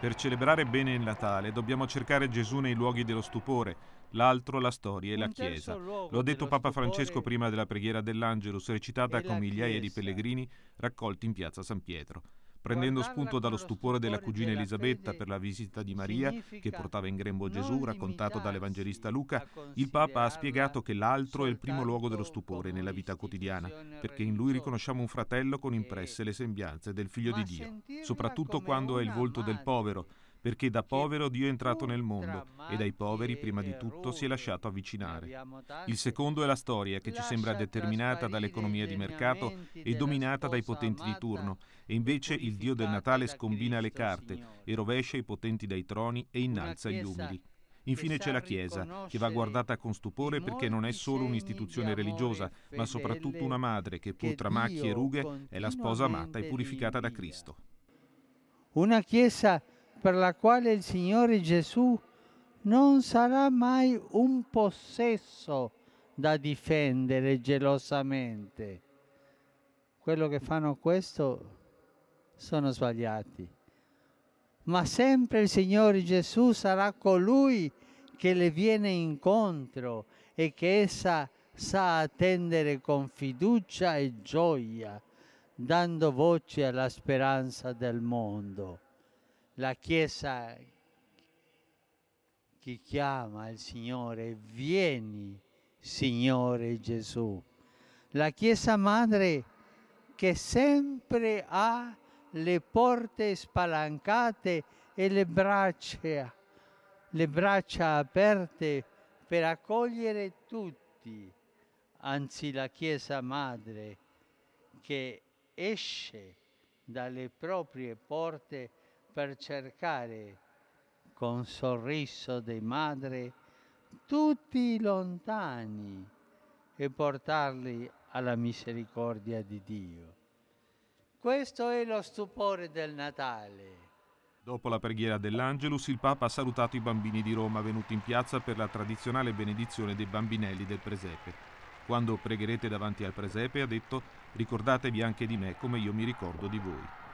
Per celebrare bene il Natale dobbiamo cercare Gesù nei luoghi dello stupore, l'altro la storia e la Chiesa. Lo ha detto Papa Francesco prima della preghiera dell'Angelus recitata con migliaia di pellegrini raccolti in piazza San Pietro. Prendendo spunto dallo stupore della cugina Elisabetta per la visita di Maria, che portava in grembo Gesù, raccontato dall'Evangelista Luca, il Papa ha spiegato che l'altro è il primo luogo dello stupore nella vita quotidiana, perché in lui riconosciamo un fratello con eh, impresse le sembianze del Figlio di Dio, soprattutto quando è il volto del povero, perché da povero Dio è entrato nel mondo e dai poveri prima di tutto si è lasciato avvicinare. Il secondo è la storia che ci sembra determinata dall'economia di mercato e dominata dai potenti di turno e invece il Dio del Natale scombina le carte e rovescia i potenti dai troni e innalza gli umili. Infine c'è la Chiesa, che va guardata con stupore perché non è solo un'istituzione religiosa, ma soprattutto una madre che, pur tra macchie e rughe, è la sposa amata e purificata da Cristo. Una Chiesa per la quale il Signore Gesù non sarà mai un possesso da difendere gelosamente. Quello che fanno questo sono sbagliati. Ma sempre il Signore Gesù sarà colui che le viene incontro e che essa sa attendere con fiducia e gioia, dando voce alla speranza del mondo la Chiesa che chiama il Signore, vieni Signore Gesù. La Chiesa Madre che sempre ha le porte spalancate e le braccia, le braccia aperte per accogliere tutti, anzi la Chiesa Madre che esce dalle proprie porte per cercare con sorriso di madre tutti i lontani e portarli alla misericordia di Dio. Questo è lo stupore del Natale. Dopo la preghiera dell'Angelus, il Papa ha salutato i bambini di Roma venuti in piazza per la tradizionale benedizione dei bambinelli del presepe. Quando pregherete davanti al presepe, ha detto, ricordatevi anche di me come io mi ricordo di voi.